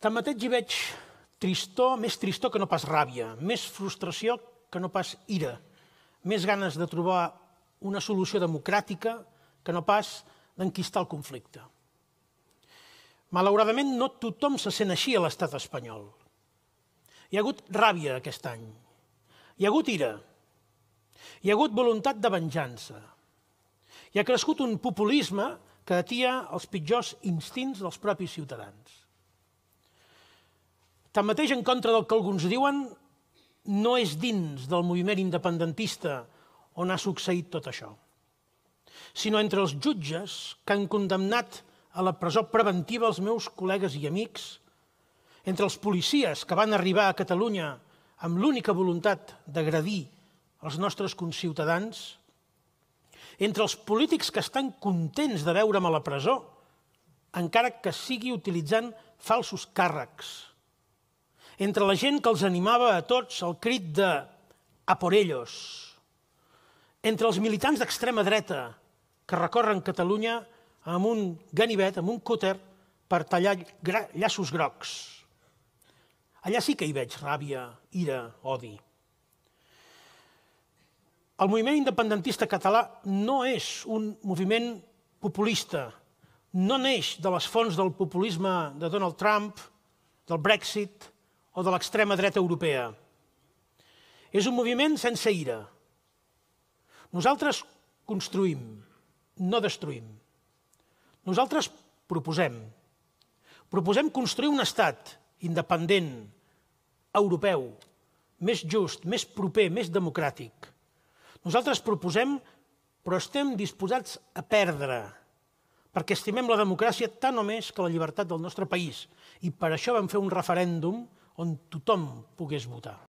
Tanmateix hi veig tristor, més tristor que no pas ràbia, més frustració que no pas ira, més ganes de trobar una solució democràtica que no pas d'enquistar el conflicte. Malauradament, no tothom se sent així a l'estat espanyol. Hi ha hagut ràbia aquest any. Hi ha hagut ira. Hi ha hagut voluntat de venjança. Hi ha crescut un populisme que atia els pitjors instints dels propis ciutadans. Tanmateix, en contra del que alguns diuen, no és dins del moviment independentista on ha succeït tot això, sinó entre els jutges que han condemnat a la presó preventiva els meus col·legues i amics, entre els policies que van arribar a Catalunya amb l'única voluntat d'agredir els nostres conciutadans, entre els polítics que estan contents de veure'm a la presó, encara que sigui utilitzant falsos càrrecs, entre la gent que els animava a tots el crit de «A por ellos», entre els militants d'extrema dreta que recorren Catalunya amb un ganivet, amb un cúter, per tallar llaços grocs. Allà sí que hi veig ràbia, ira, odi. El moviment independentista català no és un moviment populista, no neix de les fonts del populisme de Donald Trump, del Brexit, o de l'extrema dreta europea. És un moviment sense ira. Nosaltres construïm, no destruïm. Nosaltres proposem. Proposem construir un estat independent, europeu, més just, més proper, més democràtic. Nosaltres proposem, però estem disposats a perdre, perquè estimem la democràcia tant o més que la llibertat del nostre país. I per això vam fer un referèndum on tothom pogués votar.